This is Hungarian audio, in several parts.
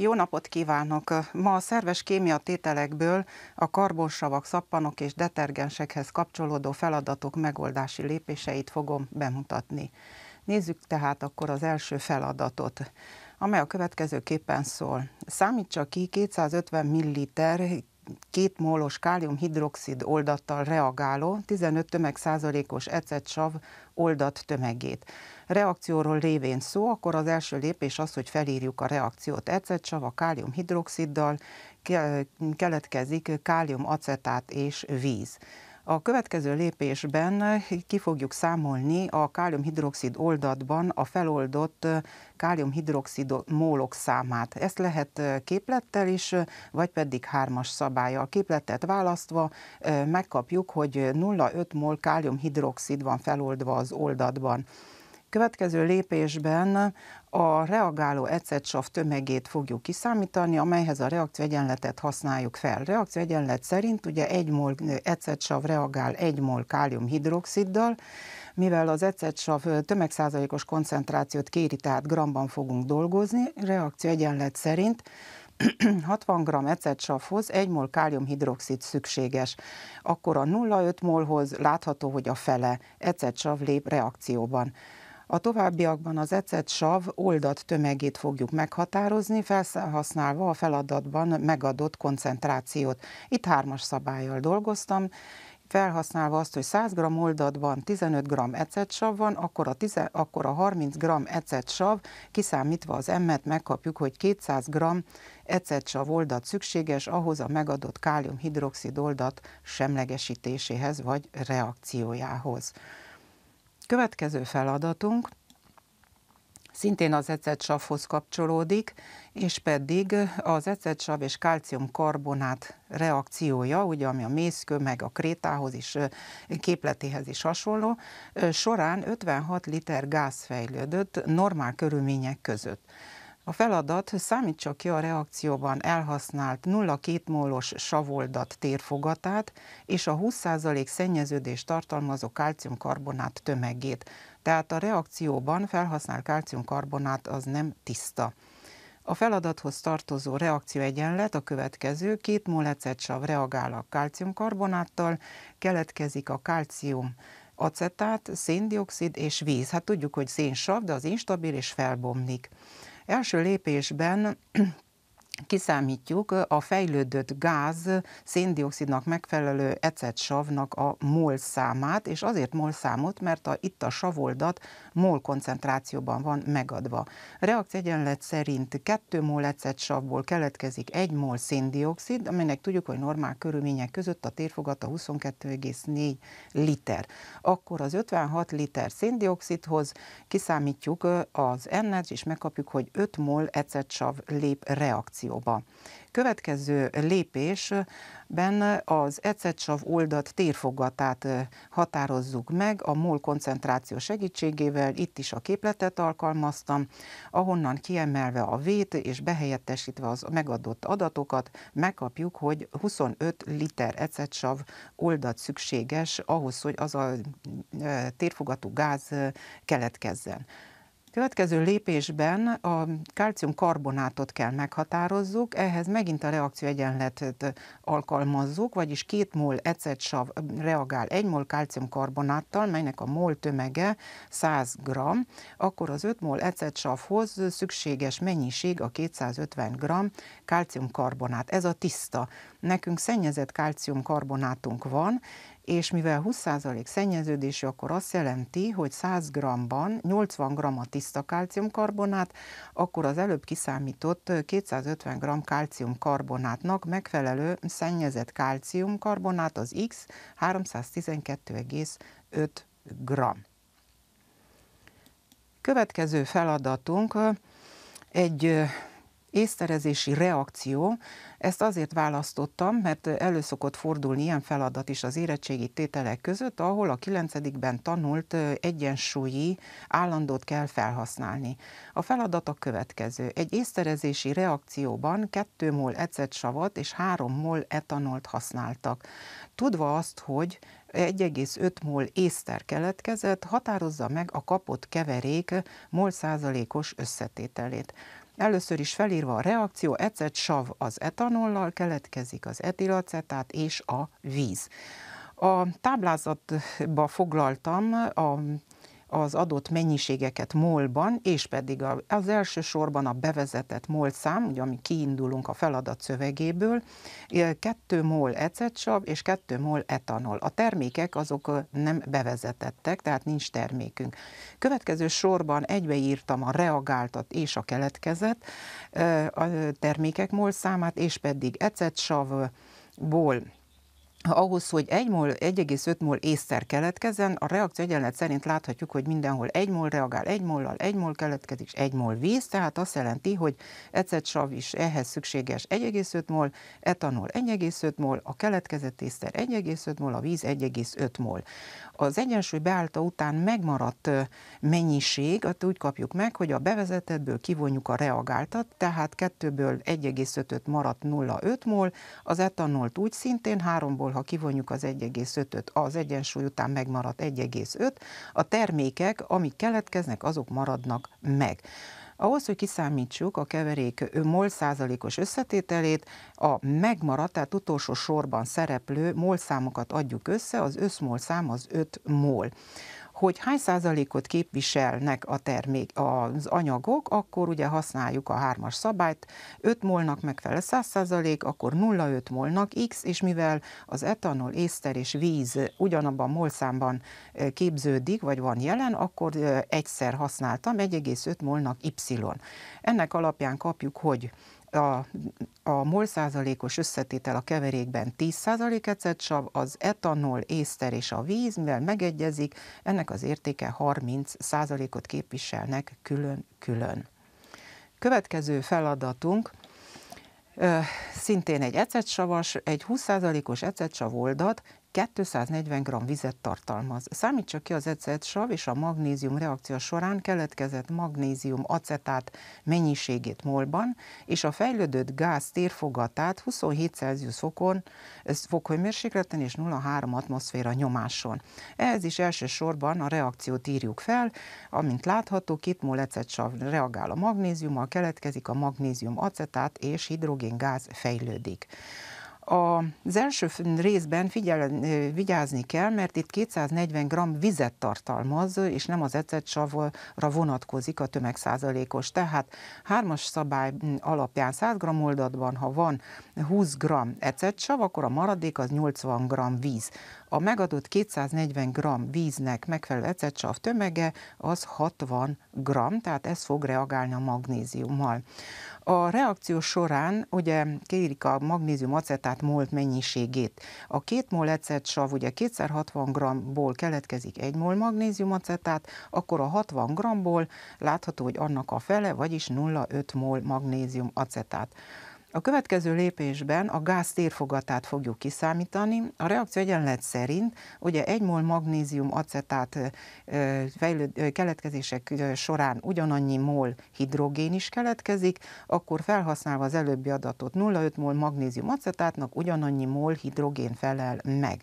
Jó napot kívánok! Ma a szerves kémia tételekből a karbonsavak, szappanok és detergensekhez kapcsolódó feladatok megoldási lépéseit fogom bemutatni. Nézzük tehát akkor az első feladatot, amely a következőképpen szól. Számítsa ki 250 ml két mólos káliumhidroxid oldattal reagáló 15 tömegszázalékos ecetsav oldat tömegét. Reakcióról lévén szó, akkor az első lépés az, hogy felírjuk a reakciót ecetsav a káliumhidroxiddal, keletkezik káliumacetát és víz. A következő lépésben eh, ki fogjuk számolni a káliumhidroxid oldatban a feloldott eh, káliumhidroxid mólok számát. Ezt lehet eh, képlettel is, vagy pedig hármas szabályjal. Képletet választva megkapjuk, hogy 0,5 mol káliumhidroxid van feloldva az oldatban. Következő lépésben a reagáló ecetsav tömegét fogjuk kiszámítani, amelyhez a reakcióegyenletet használjuk fel. Reakcióegyenlet szerint ugye egy mol ecetsav reagál egy mol káliumhidroxiddal, mivel az ecetsav tömegszázalékos koncentrációt kéri, tehát gramban fogunk dolgozni, reakcióegyenlet szerint 60 g ecetsavhoz 1 mol káliumhidroxid szükséges, akkor a 0,5 molhoz látható, hogy a fele ecetsav lép reakcióban. A továbbiakban az ecet sav oldat tömegét fogjuk meghatározni, felhasználva a feladatban megadott koncentrációt. Itt hármas szabályjal dolgoztam, felhasználva azt, hogy 100 g oldatban 15 g ecetsav van, akkor a, 10, akkor a 30 g ecetsav, kiszámítva az emmet, megkapjuk, hogy 200 g ecetsav oldat szükséges ahhoz a megadott káliumhidroxid oldat semlegesítéséhez vagy reakciójához következő feladatunk szintén az ecetsavhoz kapcsolódik, és pedig az ecetsav és kálciumkarbonát reakciója, ugye ami a mészkő meg a krétához is, képletéhez is hasonló, során 56 liter gáz fejlődött normál körülmények között. A feladat, hogy számítsa ki a reakcióban elhasznált 0,2 mólos savoldat térfogatát és a 20% szennyeződést tartalmazó kálciumkarbonát tömegét. Tehát a reakcióban felhasznált kálciumkarbonát az nem tiszta. A feladathoz tartozó reakcióegyenlet a következő, két mol etetsav reagál a kálciumkarbonáttal, keletkezik a kálcium acetát, széndiokszid és víz. Hát tudjuk, hogy szénsav, de az instabil és felbomlik. Első lépésben kiszámítjuk a fejlődött gáz széndiokszidnak megfelelő ecetsavnak a mol számát, és azért mol számot, mert a, itt a savoldat mol koncentrációban van megadva. egyenlet szerint 2 mol ecetsavból keletkezik 1 mol széndiokszid, aminek tudjuk, hogy normál körülmények között a térfogata 22,4 liter. Akkor az 56 liter széndiokszidhoz kiszámítjuk az ennát, és megkapjuk, hogy 5 mol ecetsav lép reakció régióba. Következő lépésben az ecetsav oldat térfogatát határozzuk meg a MOL koncentráció segítségével, itt is a képletet alkalmaztam, ahonnan kiemelve a vét és behelyettesítve az megadott adatokat megkapjuk, hogy 25 liter ecetsav oldat szükséges ahhoz, hogy az a térfogatú gáz keletkezzen. Következő lépésben a kalciumkarbonátot kell meghatározzuk, ehhez megint a reakcióegyenletet alkalmazzuk, vagyis két mol ecetsav reagál egy mol kalciumkarbonáttal, melynek a mol tömege 100 g, akkor az 5 mol ecetsavhoz szükséges mennyiség a 250 g kalciumkarbonát. Ez a tiszta. Nekünk szennyezett kalciumkarbonátunk van, és mivel 20% szennyeződésű, akkor azt jelenti, hogy 100 g-ban 80 g a tiszta kálciumkarbonát, akkor az előbb kiszámított 250 g kálciumkarbonátnak megfelelő szennyezett kálciumkarbonát az X 312,5 g. Következő feladatunk egy észterezési reakció, ezt azért választottam, mert elő szokott fordulni ilyen feladat is az érettségi tételek között, ahol a kilencedikben tanult egyensúlyi állandót kell felhasználni. A feladat a következő. Egy észterezési reakcióban 2 mol ecetsavat és 3 mol etanolt használtak. Tudva azt, hogy 1,5 mol észter keletkezett, határozza meg a kapott keverék mol százalékos összetételét. Először is felírva a reakció, ecet sav az etanollal, keletkezik az etilacetát és a víz. A táblázatba foglaltam a az adott mennyiségeket molban, és pedig az elsősorban a bevezetett mol szám, ugye ami kiindulunk a feladat szövegéből, 2 mol ecetsav és 2 mol etanol. A termékek azok nem bevezetettek, tehát nincs termékünk. Következő sorban egybeírtam a reagáltat és a keletkezett a termékek mol számát, és pedig ecetsavból ahhoz, hogy 1,5 mol, mol észszer keletkezzen, a reakció egyenlet szerint láthatjuk, hogy mindenhol 1 mol reagál 1 mollal, 1 mol keletkezik, és 1 mol víz, tehát azt jelenti, hogy ecetsav is ehhez szükséges 1,5 mol, etanol 1,5 mol, a keletkezett észszer 1,5 mol, a víz 1,5 mol. Az egyensúly beállta után megmaradt mennyiség, azt úgy kapjuk meg, hogy a bevezetettből kivonjuk a reagáltat, tehát 2-ből 15 maradt 0,5 mol, az etanolt úgy szintén, 3-ból abból, ha kivonjuk az 1,5-öt, az egyensúly után megmaradt 1,5, a termékek, amik keletkeznek, azok maradnak meg. Ahhoz, hogy kiszámítsuk a keverék mol százalékos összetételét, a megmaradt, tehát utolsó sorban szereplő mol számokat adjuk össze, az összmol szám az 5 mol hogy hány százalékot képviselnek a termék, az anyagok, akkor ugye használjuk a hármas szabályt, 5 molnak megfelel 100 százalék, akkor 0,5 molnak X, és mivel az etanol, észter és víz ugyanabban molszámban eh, képződik, vagy van jelen, akkor eh, egyszer használtam 1,5 molnak Y. Ennek alapján kapjuk, hogy a, a mol százalékos összetétel a keverékben 10 százalék ecetsav az etanol, észter és a víz, mivel megegyezik, ennek az értéke 30 százalékot képviselnek külön-külön. Következő feladatunk, szintén egy ecetsavas, egy 20%-os ecetsav oldat 240 g vizet tartalmaz. Számítsa ki az ecetsav és a magnézium reakció során keletkezett magnézium acetát mennyiségét molban, és a fejlődött gáz térfogatát 27 Celsius fokon, fokhőmérsékleten és 0,3 atmoszféra nyomáson. Ehhez is elsősorban a reakciót írjuk fel, amint látható, két mol ecetsav reagál a magnéziummal, keletkezik a magnézium acetát és hidrogéngáz fejlődik. Az első részben figyel, vigyázni kell, mert itt 240 g vizet tartalmaz, és nem az ecetsavra vonatkozik a tömegszázalékos. Tehát hármas szabály alapján 100 g oldatban, ha van 20 g ecetsav, akkor a maradék az 80 g víz. A megadott 240 g víznek megfelelő ecetsav tömege az 60 g, tehát ez fog reagálni a magnéziummal. A reakció során ugye kérik a magnézium acetát molt mennyiségét. A két mol ecetsav ugye 260 g-ból keletkezik egy mol magnézium acetát, akkor a 60 g-ból látható, hogy annak a fele, vagyis 0,5 mol magnézium acetát. A következő lépésben a gáz térfogatát fogjuk kiszámítani. A reakció egyenlet szerint ugye egy mol magnézium acetát fejlőd, keletkezések során ugyanannyi mol hidrogén is keletkezik, akkor felhasználva az előbbi adatot 0,5 mol magnézium acetátnak ugyanannyi mol hidrogén felel meg.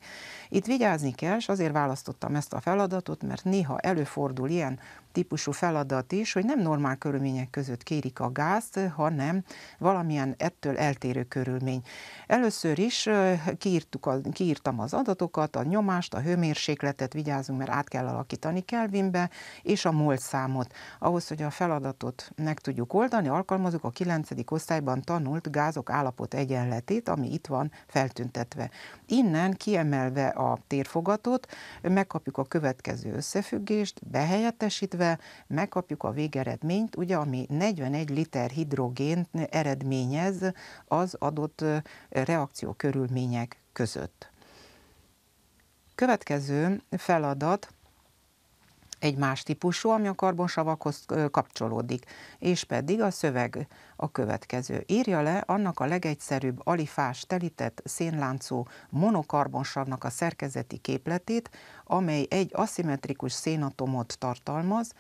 Itt vigyázni kell, és azért választottam ezt a feladatot, mert néha előfordul ilyen típusú feladat is, hogy nem normál körülmények között kérik a gázt, hanem valamilyen ettől eltérő körülmény. Először is kiírtuk a, kiírtam az adatokat, a nyomást, a hőmérsékletet, vigyázunk, mert át kell alakítani Kelvinbe, és a mol számot. Ahhoz, hogy a feladatot meg tudjuk oldani, alkalmazunk a 9. osztályban tanult gázok állapot egyenletét, ami itt van feltüntetve. Innen kiemelve a térfogatot, megkapjuk a következő összefüggést, behelyettesítve megkapjuk a végeredményt, ugye, ami 41 liter hidrogént eredményez az adott reakció körülmények között. Következő feladat egy más típusú, ami a karbonsavakhoz kapcsolódik, és pedig a szöveg a következő. Írja le annak a legegyszerűbb alifás telített szénláncú monokarbonsavnak a szerkezeti képletét, amely egy aszimmetrikus szénatomot tartalmaz,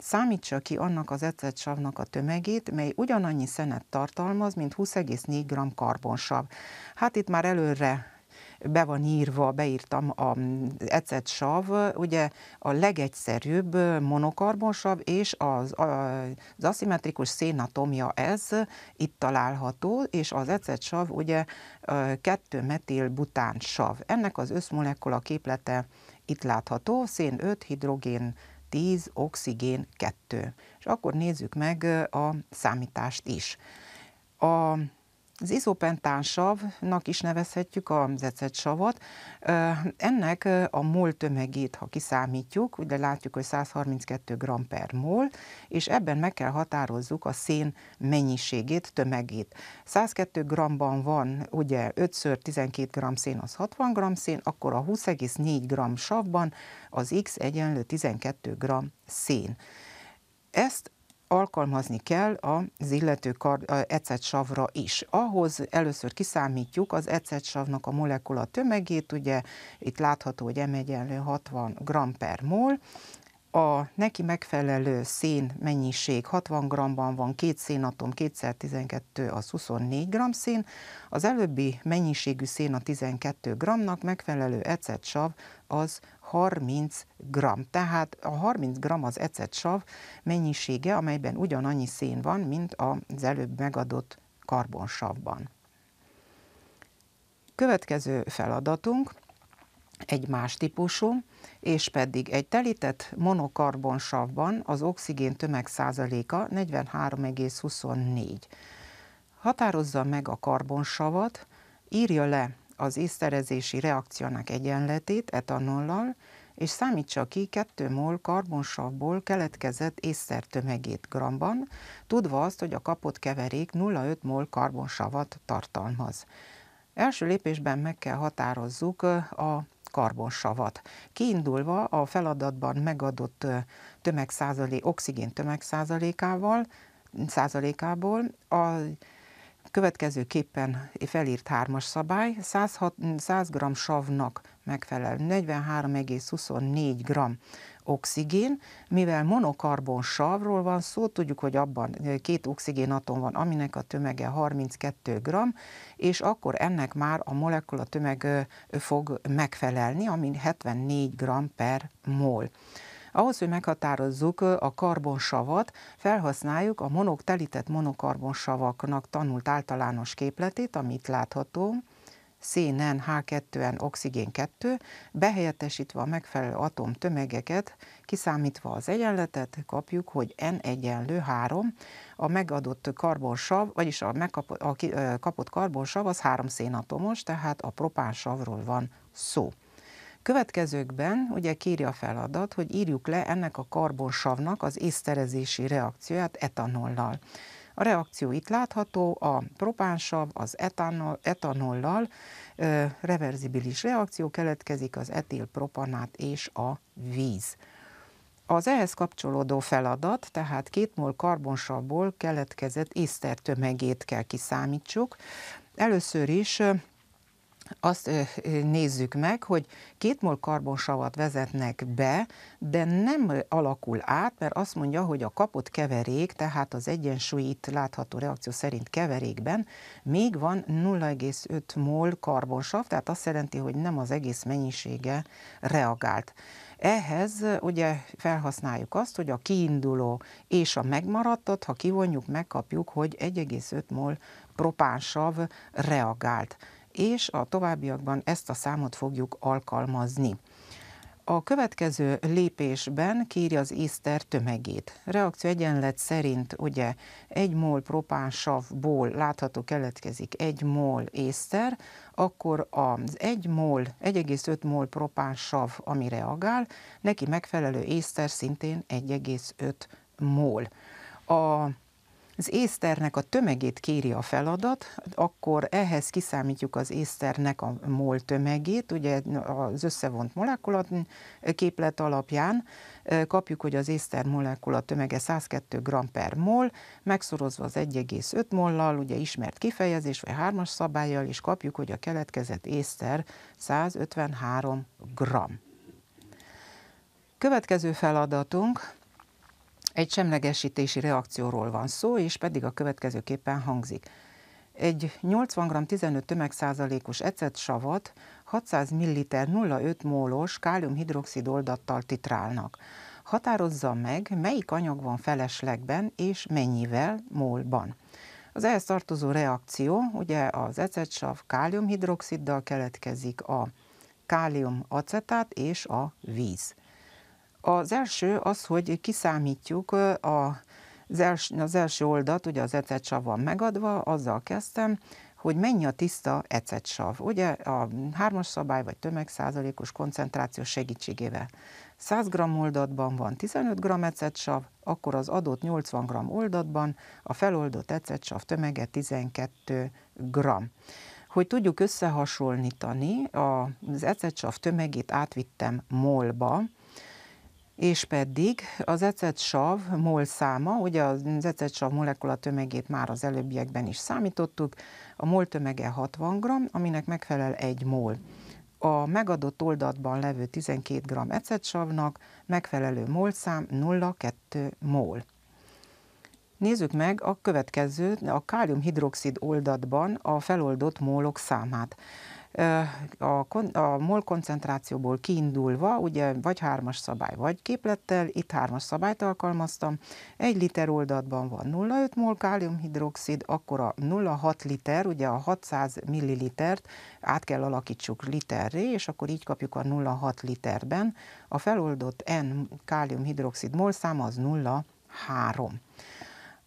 Számítsa ki annak az ecetsavnak a tömegét, mely ugyanannyi szenet tartalmaz, mint 20,4 g karbonsav. Hát itt már előre be van írva, beírtam a mm, ecet sav, ugye a legegyszerűbb monokarbonsav, és az, az aszimmetrikus szénatomja ez itt található, és az ecet sav ugye kettő metil bután sav. Ennek az összmolekula képlete itt látható, szén 5, hidrogén 10, oxigén 2. És akkor nézzük meg a számítást is. A az izopentánsavnak is nevezhetjük a savat. Ennek a mol tömegét, ha kiszámítjuk, ugye látjuk, hogy 132 g per mol, és ebben meg kell határozzuk a szén mennyiségét, tömegét. 102 g-ban van ugye 5-ször 12 g szén, az 60 g szén, akkor a 20,4 g savban az x egyenlő 12 g szén. Ezt alkalmazni kell az illető ecetsavra is. Ahhoz először kiszámítjuk az ecetsavnak a molekula tömegét, ugye itt látható, hogy M egyenlő 60 g per mol, a neki megfelelő szén mennyiség 60 g-ban van, két szénatom, kétszer 12 az 24 g szén, az előbbi mennyiségű szén a 12 g-nak megfelelő ecetsav az 30 g. Tehát a 30 g az ecetsav mennyisége, amelyben ugyanannyi szén van, mint az előbb megadott karbonsavban. Következő feladatunk – egy más típusú, és pedig egy telített monokarbonsavban az oxigén tömeg százaléka 43,24. Határozza meg a karbonsavat, írja le az észterezési reakciónak egyenletét etanollal, és számítsa ki 2 mol karbonsavból keletkezett észter tömegét gramban, tudva azt, hogy a kapott keverék 0,5 mol karbonsavat tartalmaz. Első lépésben meg kell határozzuk a karbonsavat, kiindulva a feladatban megadott tömegszázalék, oxigén tömegszázalékával, százalékából a Következőképpen felírt hármas szabály, 106, 100 g savnak megfelel 43,24 g oxigén, mivel monokarbon savról van szó, tudjuk, hogy abban két oxigénatom van, aminek a tömege 32 g, és akkor ennek már a molekula tömeg fog megfelelni, ami 74 g per mol. Ahhoz, hogy meghatározzuk a karbonsavat, felhasználjuk a monok telített monokarbonsavaknak tanult általános képletét, amit látható, szénen H2N oxigén 2, behelyettesítve a megfelelő atom tömegeket, kiszámítva az egyenletet, kapjuk, hogy N egyenlő 3, a megadott karbonsav, vagyis a, megkap, a kapott karbonsav az 3 szénatomos, tehát a propánsavról van szó következőkben ugye kéri a feladat, hogy írjuk le ennek a karbonsavnak az észterezési reakcióját etanollal. A reakció itt látható, a propánsav az etanol, etanollal ö, reverzibilis reakció keletkezik, az etilpropanát és a víz. Az ehhez kapcsolódó feladat, tehát két mol karbonsavból keletkezett észter tömegét kell kiszámítsuk. Először is azt nézzük meg, hogy két mol karbonsavat vezetnek be, de nem alakul át, mert azt mondja, hogy a kapott keverék, tehát az egyensúly itt látható reakció szerint keverékben még van 0,5 mol karbonsav, tehát azt jelenti, hogy nem az egész mennyisége reagált. Ehhez ugye felhasználjuk azt, hogy a kiinduló és a megmaradtat, ha kivonjuk, megkapjuk, hogy 1,5 mol propánsav reagált és a továbbiakban ezt a számot fogjuk alkalmazni. A következő lépésben kéri az észter tömegét. Reakció egyenlet szerint ugye egy mol propánsavból látható keletkezik egy mol észter, akkor az 1 mol, 1,5 mol propánsav, ami reagál, neki megfelelő észter szintén 1,5 mol. A az észternek a tömegét kéri a feladat, akkor ehhez kiszámítjuk az észternek a mol tömegét, ugye az összevont molekulat képlet alapján kapjuk, hogy az észter molekula tömege 102 g per mol, megszorozva az 1,5 mollal, ugye ismert kifejezés, vagy hármas szabályjal, is kapjuk, hogy a keletkezett észter 153 g. Következő feladatunk, egy semlegesítési reakcióról van szó, és pedig a következőképpen hangzik. Egy 80 g 15 tömegszázalékos ecetsavat 600 ml 0,5 mólos káliumhidroxid oldattal titrálnak. Határozza meg, melyik anyag van feleslegben és mennyivel mólban. Az ehhez tartozó reakció, ugye az ecetsav káliumhidroxiddal keletkezik a kálium acetát és a víz. Az első az, hogy kiszámítjuk a az első, az első oldat, ugye az ecetsav van megadva, azzal kezdtem, hogy mennyi a tiszta ecetsav. Ugye a hármas szabály vagy tömegszázalékos koncentráció segítségével. 100 g oldatban van 15 g ecetsav, akkor az adott 80 g oldatban a feloldott ecetsav tömege 12 g. Hogy tudjuk összehasonlítani, az ecetsav tömegét átvittem molba, és pedig az ecetsav mol száma, ugye az ecetsav molekula tömegét már az előbbiekben is számítottuk, a mol tömege 60 g, aminek megfelel 1 mol. A megadott oldatban levő 12 g ecetsavnak megfelelő molszám 0,2 mol. Nézzük meg a következő, a káliumhidroxid oldatban a feloldott mólok számát a, a mol koncentrációból kiindulva, ugye vagy hármas szabály, vagy képlettel, itt hármas szabályt alkalmaztam, egy liter oldatban van 0,5 mol káliumhidroxid, akkor a 0,6 liter, ugye a 600 millilitert át kell alakítsuk literré, és akkor így kapjuk a 0,6 literben. A feloldott N káliumhidroxid mol száma az 0,3.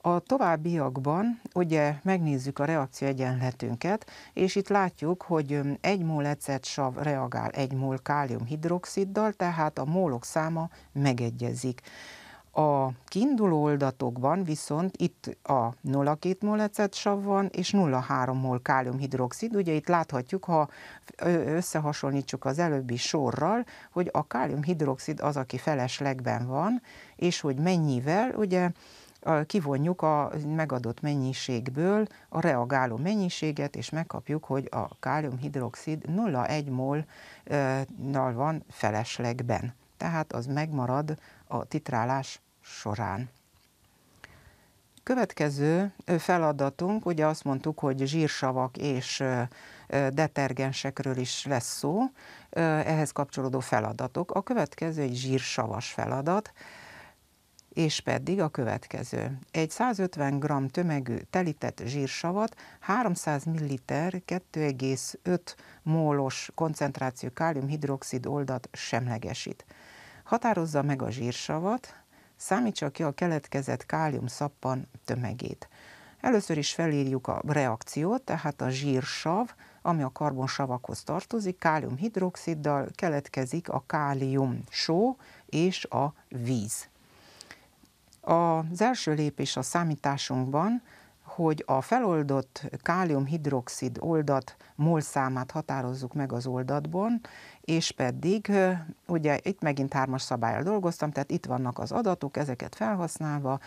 A továbbiakban ugye megnézzük a reakció egyenletünket, és itt látjuk, hogy egy mol sav reagál egy mol káliumhidroxiddal, tehát a mólok száma megegyezik. A kiinduló oldatokban viszont itt a 0,2 mol sav van, és 0,3 mol káliumhidroxid. Ugye itt láthatjuk, ha összehasonlítsuk az előbbi sorral, hogy a káliumhidroxid az, aki feleslegben van, és hogy mennyivel, ugye kivonjuk a megadott mennyiségből a reagáló mennyiséget, és megkapjuk, hogy a káliumhidroxid 0,1 mol van feleslegben. Tehát az megmarad a titrálás során. Következő feladatunk, ugye azt mondtuk, hogy zsírsavak és detergensekről is lesz szó, ehhez kapcsolódó feladatok. A következő egy zsírsavas feladat, és pedig a következő. Egy 150 g tömegű telített zsírsavat 300 ml 2,5 mólos koncentráció káliumhidroxid oldat semlegesít. Határozza meg a zsírsavat, számítsa ki a keletkezett kálium szappan tömegét. Először is felírjuk a reakciót, tehát a zsírsav, ami a karbonsavakhoz tartozik, káliumhidroxiddal keletkezik a kálium só és a víz. Az első lépés a számításunkban, hogy a feloldott káliumhidroxid oldat molszámát határozzuk meg az oldatban, és pedig, ugye itt megint hármas szabályal dolgoztam, tehát itt vannak az adatok, ezeket felhasználva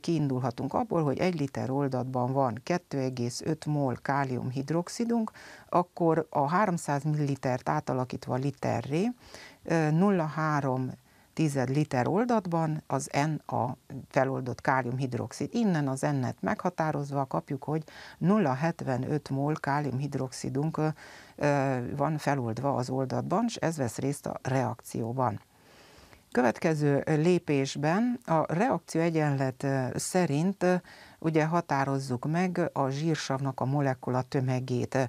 kiindulhatunk abból, hogy egy liter oldatban van 2,5 mol káliumhidroxidunk, akkor a 300 ml-t átalakítva literré 0,3 tized liter oldatban az N a feloldott káliumhidroxid. Innen az N-et meghatározva kapjuk, hogy 0,75 mol káliumhidroxidunk van feloldva az oldatban, és ez vesz részt a reakcióban. Következő lépésben a reakció egyenlet szerint ugye határozzuk meg a zsírsavnak a molekula tömegét.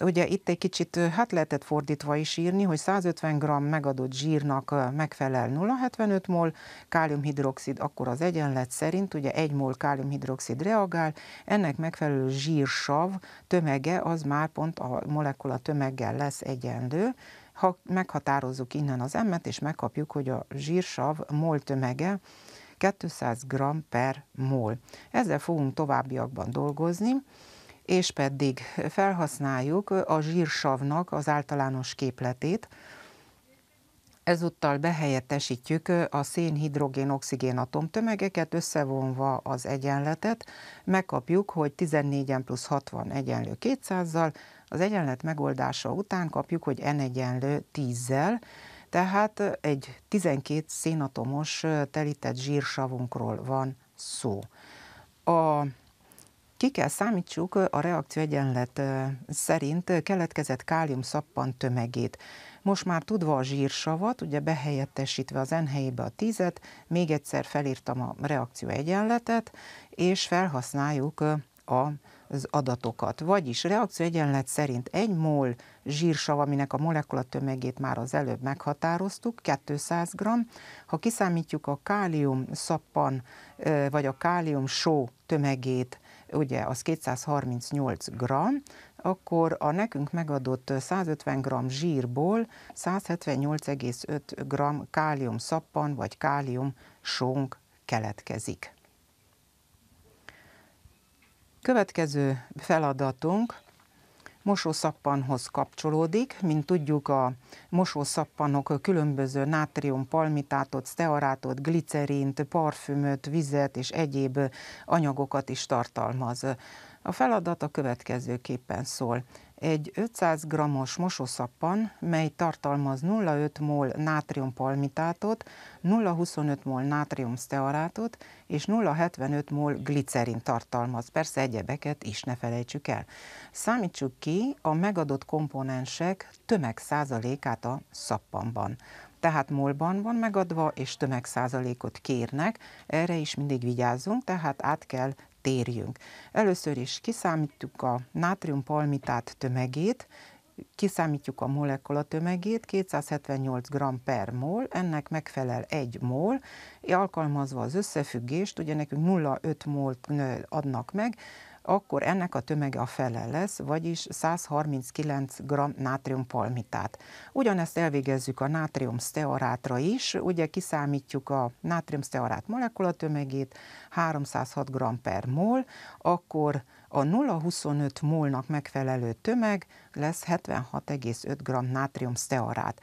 Ugye itt egy kicsit, hát lehetett fordítva is írni, hogy 150 g megadott zsírnak megfelel 0,75 mol, káliumhidroxid akkor az egyenlet szerint, ugye 1 mol káliumhidroxid reagál, ennek megfelelő zsírsav tömege az már pont a molekula tömeggel lesz egyenlő, ha meghatározzuk innen az emmet, és megkapjuk, hogy a zsírsav mol tömege 200 g per mol. Ezzel fogunk továbbiakban dolgozni és pedig felhasználjuk a zsírsavnak az általános képletét, Ezúttal behelyettesítjük a szén-hidrogén-oxigén atomtömegeket, összevonva az egyenletet, megkapjuk, hogy 14 plusz 60 egyenlő 200-zal, az egyenlet megoldása után kapjuk, hogy n egyenlő 10-zel, tehát egy 12 szénatomos telített zsírsavunkról van szó. A ki kell számítsuk a reakcióegyenlet szerint keletkezett kálium szappan tömegét. Most már tudva a zsírsavat, ugye behelyettesítve az N helyébe a tízet, még egyszer felírtam a reakcióegyenletet, és felhasználjuk a az adatokat. Vagyis reakcióegyenlet szerint egy mol zsírsav, aminek a molekula tömegét már az előbb meghatároztuk, 200 g. Ha kiszámítjuk a kálium szappan, vagy a kálium só tömegét ugye az 238 g, akkor a nekünk megadott 150 g zsírból 178,5 g kálium szappan vagy kálium sónk keletkezik. Következő feladatunk mosószappanhoz kapcsolódik. Mint tudjuk, a mosószappanok különböző nátrium, palmitátot, stearátot, glicerint, parfümöt, vizet és egyéb anyagokat is tartalmaz. A feladat a következőképpen szól egy 500 g-os mosószappan, mely tartalmaz 0,5 mol nátriumpalmitátot, 0,25 mol nátriumsztearátot és 0,75 mol glicerin tartalmaz. Persze egyebeket is ne felejtsük el. Számítsuk ki a megadott komponensek tömegszázalékát a szappanban. Tehát molban van megadva, és tömegszázalékot kérnek, erre is mindig vigyázzunk, tehát át kell térjünk. Először is kiszámítjuk a nátriumpalmitát tömegét, kiszámítjuk a molekula tömegét, 278 g per mol, ennek megfelel 1 mol, alkalmazva az összefüggést, ugye nekünk 0,5 mol adnak meg, akkor ennek a tömege a fele lesz, vagyis 139 g nátriumpalmitát. Ugyanezt elvégezzük a nátriumstearátra is, ugye kiszámítjuk a nátriumstearát molekulatömegét, 306 g per mol, akkor a 0,25 molnak megfelelő tömeg lesz 76,5 g nátriumstearát.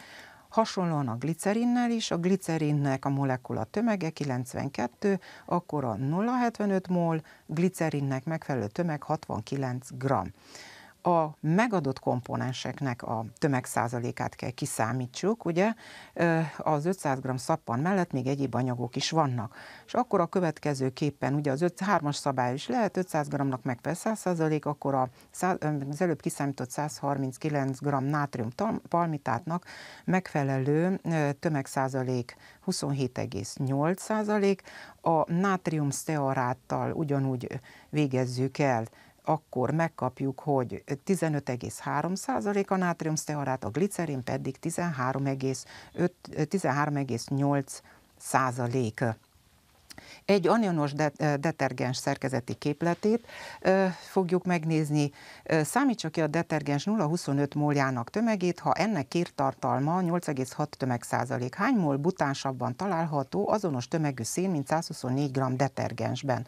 Hasonlóan a glicerinnel is, a glicerinnek a molekula tömege 92, akkor a 0,75 mol, glicerinnek megfelelő tömeg 69 g a megadott komponenseknek a tömegszázalékát kell kiszámítsuk, ugye az 500 g szappan mellett még egyéb anyagok is vannak. És akkor a következőképpen, ugye az 3-as szabály is lehet, 500 g-nak megfelel 100 százalék, akkor a, az előbb kiszámított 139 g nátrium palmitátnak megfelelő tömegszázalék 27,8 százalék, a nátrium stearáttal ugyanúgy végezzük el akkor megkapjuk, hogy 15,3% a nátriumsztearát, a glicerin pedig 13,8 13 egy anionos de- detergens szerkezeti képletét fogjuk megnézni. Számítsa ki a detergens 0,25 moljának tömegét, ha ennek kértartalma 8,6 tömegszázalék. Hány mol butánsabban található azonos tömegű szén, mint 124 g detergensben?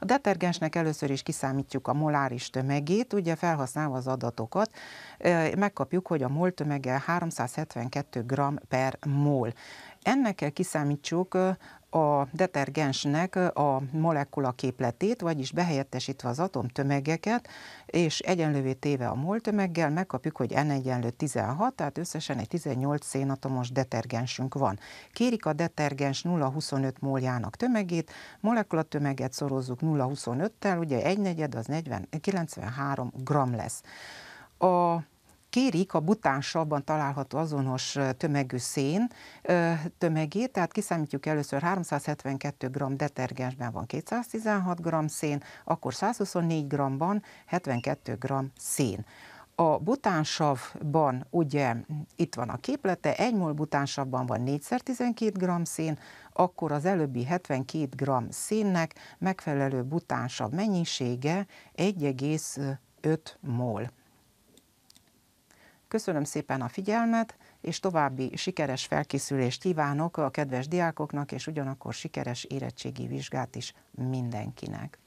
A detergensnek először is kiszámítjuk a moláris tömegét, ugye felhasználva az adatokat, megkapjuk, hogy a mol tömege 372 g per mol. Ennek kell kiszámítsuk a detergensnek a molekula képletét, vagyis behelyettesítve az atom tömegeket, és egyenlővé téve a mol tömeggel, megkapjuk, hogy N egyenlő 16, tehát összesen egy 18 szénatomos detergensünk van. Kérik a detergens 0,25 moljának tömegét, molekula tömeget szorozzuk 0,25-tel, ugye egy negyed az 40, 93 gram lesz. A kérik a butánsabban található azonos tömegű szén tömegét, tehát kiszámítjuk először 372 g detergensben van 216 g szén, akkor 124 g-ban 72 g szén. A butánsavban ugye itt van a képlete, egy mol butánsavban van 4x12 g szén, akkor az előbbi 72 g szénnek megfelelő butánsav mennyisége 1,5 mol. Köszönöm szépen a figyelmet, és további sikeres felkészülést kívánok a kedves diákoknak, és ugyanakkor sikeres érettségi vizsgát is mindenkinek.